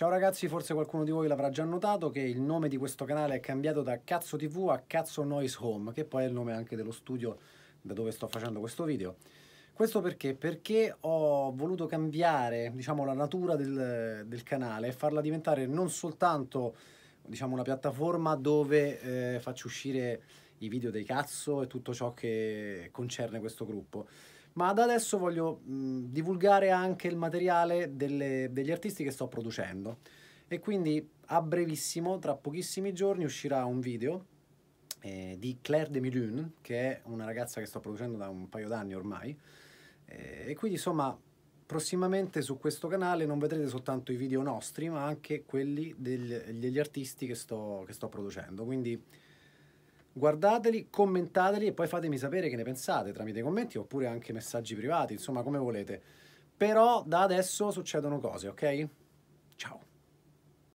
Ciao ragazzi, forse qualcuno di voi l'avrà già notato che il nome di questo canale è cambiato da Cazzo TV a Cazzo Noise Home, che poi è il nome anche dello studio da dove sto facendo questo video. Questo perché? Perché ho voluto cambiare diciamo, la natura del, del canale e farla diventare non soltanto diciamo, una piattaforma dove eh, faccio uscire i video dei cazzo e tutto ciò che concerne questo gruppo. Ma da adesso voglio mh, divulgare anche il materiale delle, degli artisti che sto producendo. E quindi a brevissimo, tra pochissimi giorni, uscirà un video eh, di Claire Demilune, che è una ragazza che sto producendo da un paio d'anni ormai. Eh, e quindi insomma prossimamente su questo canale non vedrete soltanto i video nostri, ma anche quelli del, degli artisti che sto, che sto producendo. Quindi guardateli, commentateli e poi fatemi sapere che ne pensate tramite commenti oppure anche messaggi privati, insomma come volete. Però da adesso succedono cose, ok? Ciao!